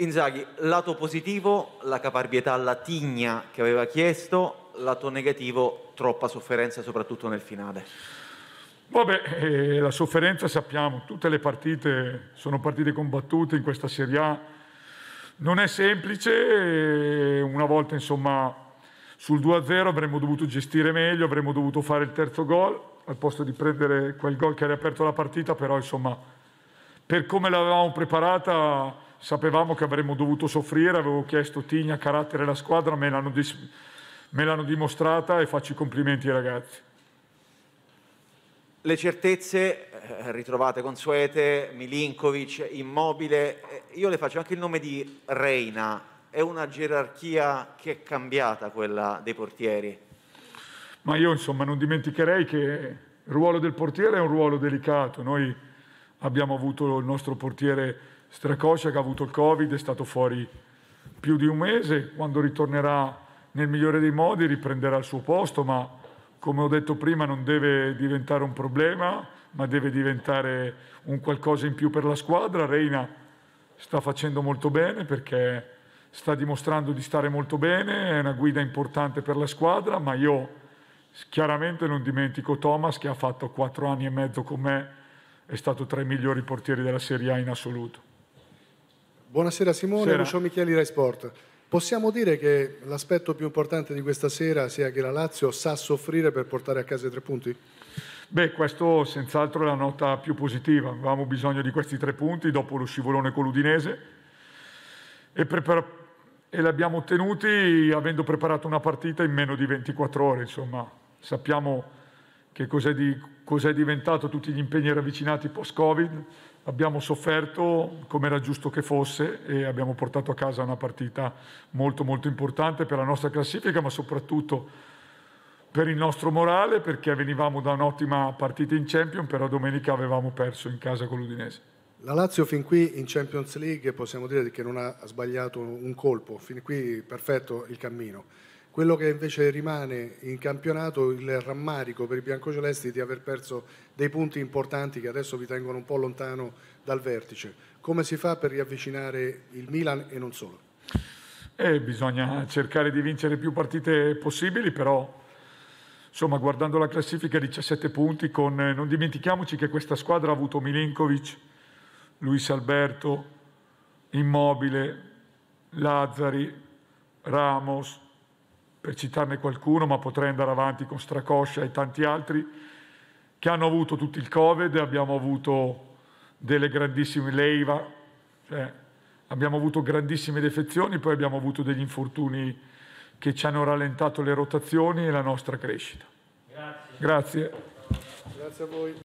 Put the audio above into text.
Inzaghi, lato positivo, la caparbietà alla tigna che aveva chiesto, lato negativo, troppa sofferenza soprattutto nel finale. Vabbè, eh, la sofferenza sappiamo, tutte le partite sono partite combattute in questa Serie A, non è semplice, eh, una volta insomma sul 2-0 avremmo dovuto gestire meglio, avremmo dovuto fare il terzo gol, al posto di prendere quel gol che ha riaperto la partita, però insomma per come l'avevamo preparata sapevamo che avremmo dovuto soffrire, avevo chiesto Tigna, carattere la squadra, me l'hanno, dis- me l'hanno dimostrata e faccio i complimenti ai ragazzi. Le certezze eh, ritrovate consuete, Milinkovic, Immobile, eh, io le faccio anche il nome di Reina, è una gerarchia che è cambiata quella dei portieri. Ma io insomma non dimenticherei che il ruolo del portiere è un ruolo delicato, noi abbiamo avuto il nostro portiere Stracoscia che ha avuto il Covid, è stato fuori più di un mese, quando ritornerà nel migliore dei modi riprenderà il suo posto, ma come ho detto prima non deve diventare un problema, ma deve diventare un qualcosa in più per la squadra. Reina sta facendo molto bene perché sta dimostrando di stare molto bene, è una guida importante per la squadra, ma io chiaramente non dimentico Thomas che ha fatto quattro anni e mezzo con me, è stato tra i migliori portieri della Serie A in assoluto. Buonasera Simone, Buonasera. Lucio Micheli, Rai Sport. Possiamo dire che l'aspetto più importante di questa sera sia che la Lazio sa soffrire per portare a casa i tre punti? Beh, questo senz'altro è la nota più positiva. Avevamo bisogno di questi tre punti dopo lo scivolone con l'Udinese e, prepar- e li abbiamo ottenuti avendo preparato una partita in meno di 24 ore. Insomma, sappiamo che cos'è, di, cos'è diventato tutti gli impegni ravvicinati post-Covid. Abbiamo sofferto come era giusto che fosse e abbiamo portato a casa una partita molto molto importante per la nostra classifica, ma soprattutto per il nostro morale perché venivamo da un'ottima partita in Champions, però domenica avevamo perso in casa con l'Udinese. La Lazio fin qui in Champions League possiamo dire che non ha sbagliato un colpo, fin qui perfetto il cammino. Quello che invece rimane in campionato il rammarico per i biancocelesti di aver perso dei punti importanti che adesso vi tengono un po' lontano dal vertice. Come si fa per riavvicinare il Milan e non solo? Eh, bisogna cercare di vincere più partite possibili, però insomma, guardando la classifica 17 punti, con, eh, non dimentichiamoci che questa squadra ha avuto Milinkovic, Luis Alberto, Immobile, Lazzari, Ramos, per citarne qualcuno, ma potrei andare avanti con Stracoscia e tanti altri, che hanno avuto tutto il Covid, abbiamo avuto delle grandissime leiva, cioè abbiamo avuto grandissime defezioni, poi abbiamo avuto degli infortuni che ci hanno rallentato le rotazioni e la nostra crescita. Grazie. Grazie. Grazie a voi.